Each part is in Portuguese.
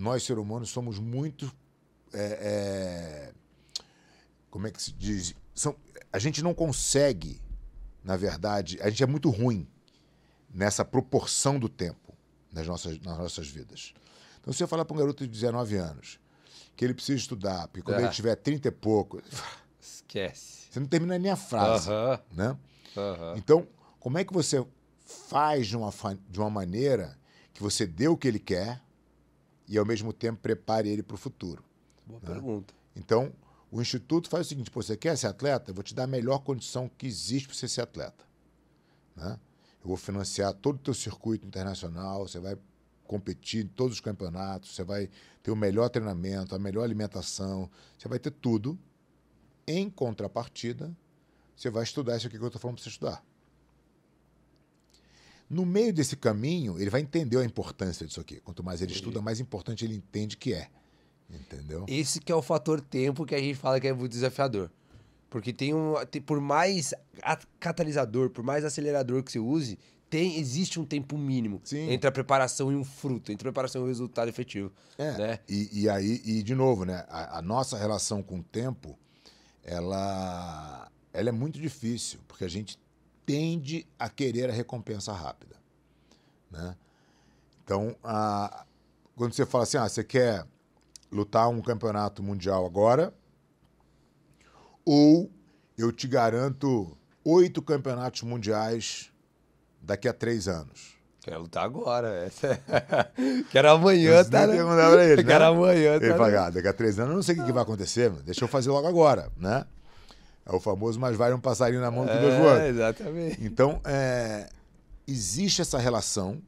nós, seres humanos, somos muito. É, é, como é que se diz? São, a gente não consegue, na verdade, a gente é muito ruim nessa proporção do tempo nas nossas, nas nossas vidas. Então, se eu falar para um garoto de 19 anos que ele precisa estudar, porque quando é. ele ah. tiver 30 e pouco. Esquece. Você não termina nem a frase. Uh -huh. Né? Uh -huh. Então, como é que você faz de uma, de uma maneira que você dê o que ele quer, e, ao mesmo tempo, prepare ele para o futuro. Boa né? pergunta. Então, o Instituto faz o seguinte: você quer ser atleta? Eu vou te dar a melhor condição que existe para você ser atleta. Né? Eu vou financiar todo o teu circuito internacional, você vai competir em todos os campeonatos, você vai ter o melhor treinamento, a melhor alimentação, você vai ter tudo. Em contrapartida, você vai estudar isso aqui que eu estou falando para você estudar. No meio desse caminho, ele vai entender a importância disso aqui. Quanto mais ele estuda, mais importante ele entende que é. Entendeu? Esse que é o fator tempo que a gente fala que é muito desafiador. Porque tem um. Tem, por mais catalisador, por mais acelerador que você use, tem, existe um tempo mínimo Sim. entre a preparação e um fruto, entre a preparação e o resultado efetivo. É. Né? E, e, aí, e de novo, né? A, a, nossa relação com o tempo, ela, ela é muito difícil, porque a gente tende a querer a recompensa rápida. Né? Então, a, quando você fala assim, ah, você quer lutar um campeonato mundial agora, ou eu te garanto oito campeonatos mundiais daqui a três anos. Quero lutar agora. É. Essa... Tá quero amanhã, tá? Né? Pra ele, né? Quero amanhã, tá? Ele fala, ah, daqui a três anos eu não sei o que, que vai acontecer, mano. deixa eu fazer logo agora, né? É o famoso mais vale um passarinho na mão do que é, dois voando. Exatamente. Então, é, existe essa relação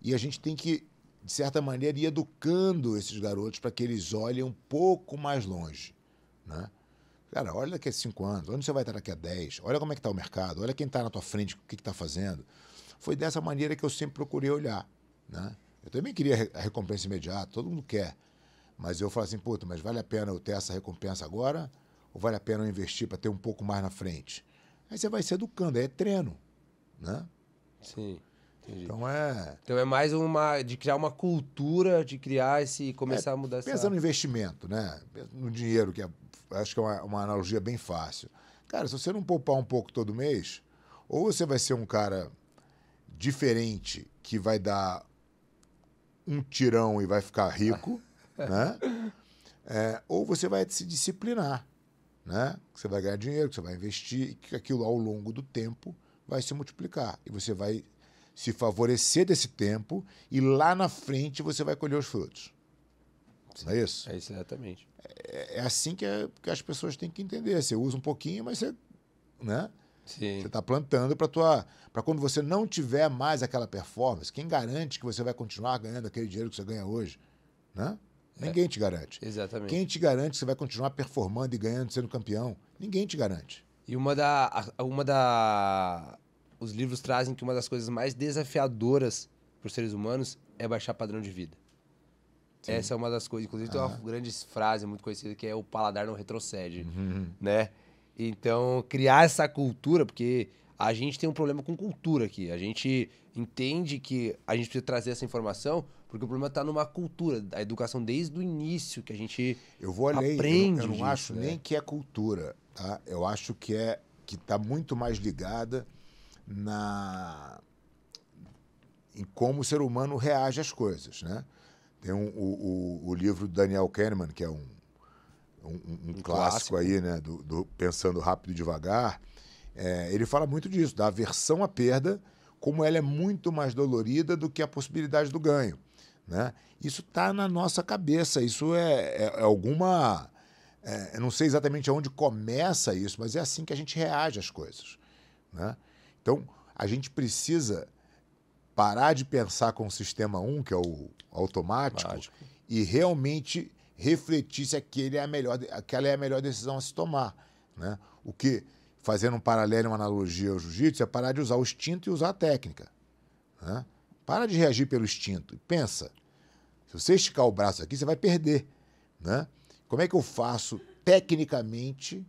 e a gente tem que, de certa maneira, ir educando esses garotos para que eles olhem um pouco mais longe. Né? Cara, olha daqui a cinco anos, onde você vai estar daqui a dez? Olha como é que está o mercado, olha quem está na tua frente, o que está fazendo. Foi dessa maneira que eu sempre procurei olhar. Né? Eu também queria a recompensa imediata, todo mundo quer. Mas eu falo assim, puta, mas vale a pena eu ter essa recompensa agora? ou vale a pena investir para ter um pouco mais na frente? Aí você vai se educando, aí é treino, né? Sim. Entendi. Então é. Então é mais uma. de criar uma cultura, de criar esse. começar é, a mudar pensa essa. no investimento, né? No dinheiro, que é, acho que é uma, uma, analogia bem fácil. Cara, se você não poupar um pouco todo mês, ou você vai ser um cara diferente que vai dar um tirão e vai ficar rico, né? É, ou você vai se disciplinar né? que você vai ganhar dinheiro, que você vai investir, e que aquilo ao longo do tempo vai se multiplicar. E você vai se favorecer desse tempo e lá na frente você vai colher os frutos. Sim, não é isso? É isso, exatamente. É, é assim que, é, que, as pessoas têm que entender. Você usa um pouquinho, mas você. Né? Sim. Você está plantando para tua, para quando você não tiver mais aquela performance, quem garante que você vai continuar ganhando aquele dinheiro que você ganha hoje, né? É. Ninguém é. te garante. Exatamente. Quem te garante que você vai continuar performando e ganhando, sendo campeão? Ninguém te garante. E uma da. Uma da. Os livros trazem que uma das coisas mais desafiadoras para os seres humanos é baixar padrão de vida. Sim. Essa é uma das coisas. Inclusive, tem uma ah. grande frase muito conhecida que é o paladar não retrocede. Uhum. Né? Então, criar essa cultura, porque a gente tem um problema com cultura aqui. A gente entende que a gente precisa trazer essa informação, porque o problema está numa cultura, a educação desde o início que a gente eu vou além, aprende. Eu, não, eu não acho né? nem que é cultura, tá? Eu acho que é que está muito mais ligada na em como o ser humano reage às coisas, né? Tem um, o, o, o, livro do Daniel Kahneman, que é um, um, um, um clássico, clássico, aí, né? Do, do Pensando Rápido e Devagar, é, ele fala muito disso, da aversão à perda, como ela é muito mais dolorida do que a possibilidade do ganho. Né? Isso está na nossa cabeça, isso é, é, é alguma. É, eu não sei exatamente aonde começa isso, mas é assim que a gente reage às coisas. Né? Então, a gente precisa parar de pensar com o sistema 1, que é o automático, Mágico. e realmente refletir se aquele é a melhor, aquela é a melhor decisão a se tomar. Né? O que fazendo um paralelo, uma analogia ao jiu-jitsu, é parar de usar o instinto e usar a técnica. Né? Para de reagir pelo instinto. Pensa, se você esticar o braço aqui, você vai perder. Né? Como é que eu faço tecnicamente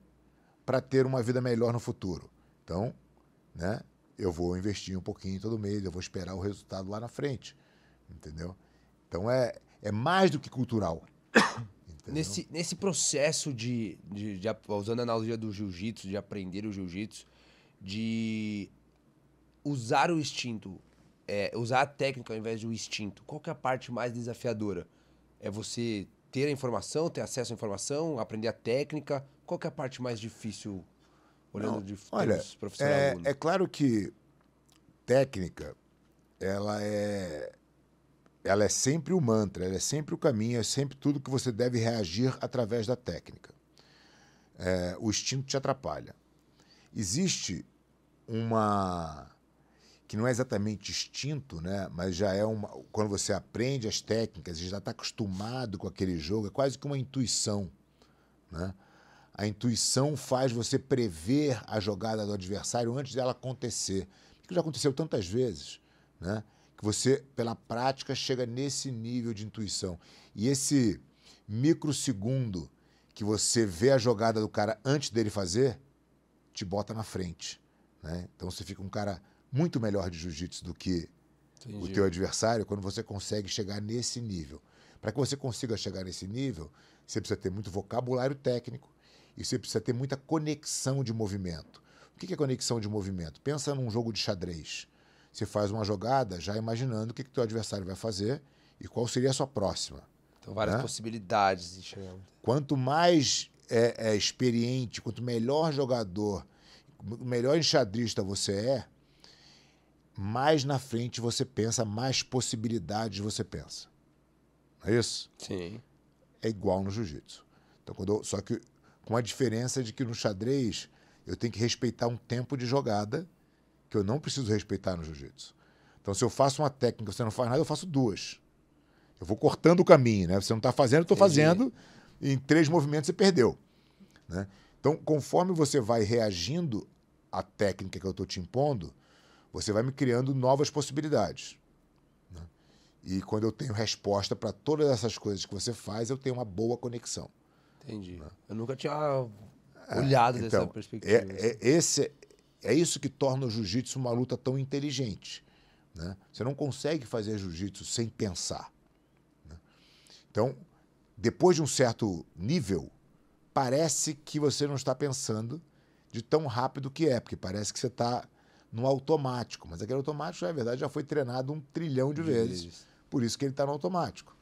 para ter uma vida melhor no futuro? Então, né, eu vou investir um pouquinho todo mês, eu vou esperar o resultado lá na frente. Entendeu? Então é, é mais do que cultural. Nesse, nesse processo de, de, de, usando a analogia do jiu-jitsu, de aprender o jiu-jitsu, de usar o instinto, é, usar a técnica ao invés do instinto, qual que é a parte mais desafiadora? É você ter a informação, ter acesso à informação, aprender a técnica? Qual que é a parte mais difícil, olhando Não, de olha, profissional? É, é claro que técnica, ela é ela é sempre o mantra, ela é sempre o caminho, é sempre tudo que você deve reagir através da técnica. É, o instinto te atrapalha. Existe uma que não é exatamente instinto, né? Mas já é uma quando você aprende as técnicas, já está acostumado com aquele jogo, é quase que uma intuição, né? A intuição faz você prever a jogada do adversário antes dela acontecer. Porque já aconteceu tantas vezes, né? que você, pela prática, chega nesse nível de intuição. E esse microsegundo que você vê a jogada do cara antes dele fazer, te bota na frente. Né? Então você fica um cara muito melhor de jiu-jitsu do que Entendi. o teu adversário quando você consegue chegar nesse nível. Para que você consiga chegar nesse nível, você precisa ter muito vocabulário técnico e você precisa ter muita conexão de movimento. O que é conexão de movimento? Pensa num jogo de xadrez. Você faz uma jogada já imaginando o que que teu adversário vai fazer e qual seria a sua próxima. Então, várias né? possibilidades enxergando. Tá. Quanto mais é, é, experiente, quanto melhor jogador, melhor enxadrista você é, mais na frente você pensa, mais possibilidades você pensa. Não é isso? Sim. É igual no jiu-jitsu. Então, quando eu, só que com a diferença de que no xadrez eu tenho que respeitar um tempo de jogada que eu não preciso respeitar no jiu-jitsu. Então, se eu faço uma técnica, você não faz nada, eu faço duas. Eu vou cortando o caminho, né? Você não está fazendo, eu estou fazendo. em três movimentos você perdeu. Né? Então, conforme você vai reagindo à técnica que eu estou te impondo, você vai me criando novas possibilidades. Né? E quando eu tenho resposta para todas essas coisas que você faz, eu tenho uma boa conexão. Entendi. Né? Eu nunca tinha é, olhado é, dessa então, é, perspectiva. É, assim. é, esse é isso que torna o jiu-jitsu uma luta tão inteligente. Né? Você não consegue fazer jiu-jitsu sem pensar. Né? Então, depois de um certo nível, parece que você não está pensando de tão rápido que é, porque parece que você está no automático. Mas aquele automático, na verdade, já foi treinado um trilhão de, vezes. vezes. Por isso que ele está no automático.